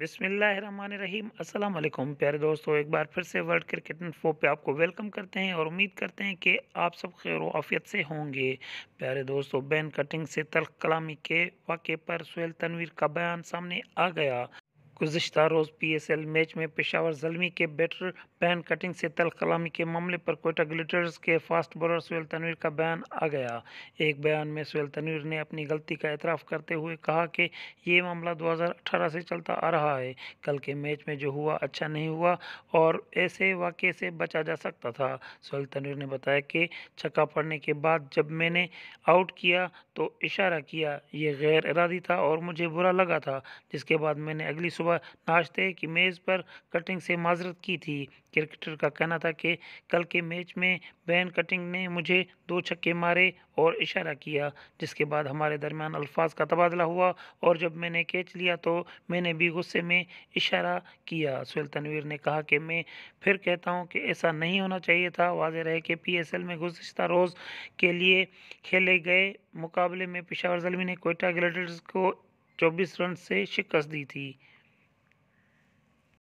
बिसमीम असलम प्यारे दोस्तों एक बार फिर से वर्ल्ड क्रिकेट फो पे आपको वेलकम करते हैं और उम्मीद करते हैं कि आप सब खैर आफियत से होंगे प्यारे दोस्तों बैन कटिंग से तलख कलामी के वाक़े पर सुहेल तनवीर का बयान सामने आ गया गुजशत रोज़ पी एस एल मैच में पेशावर जलमी के बैटर पैन कटिंग से तल कलामी के मामले पर कोयटा ग्लिटर्स के फास्ट बॉलर सुहेल तनवीर का बयान आ गया एक बयान में सुहेल तनवीर ने अपनी गलती का एतराफ़ करते हुए कहा कि ये मामला 2018 से चलता आ रहा है कल के मैच में जो हुआ अच्छा नहीं हुआ और ऐसे वाक़े से बचा जा सकता था सुहेल तनवीर ने बताया कि छक्का पड़ने के बाद जब मैंने आउट किया तो इशारा किया ये गैर इरादी था और मुझे बुरा लगा था जिसके बाद मैंने अगली सुबह हुआ नाश्ते की मेज़ पर कटिंग से माजरत की थी क्रिकेटर का कहना था कि कल के मैच में बैन कटिंग ने मुझे दो छक्के मारे और इशारा किया जिसके बाद हमारे दरमियान अल्फाज का तबादला हुआ और जब मैंने कैच लिया तो मैंने भी गुस्से में इशारा किया सुल तनवीर ने कहा कि मैं फिर कहता हूँ कि ऐसा नहीं होना चाहिए था वाजह रहे कि पी एस एल में गुज्त रोज़ के लिए खेले गए मुकाबले में पिशावर जलमी ने कोयटा ग्लेडर्स को 24 रन से शिकस्त दी थी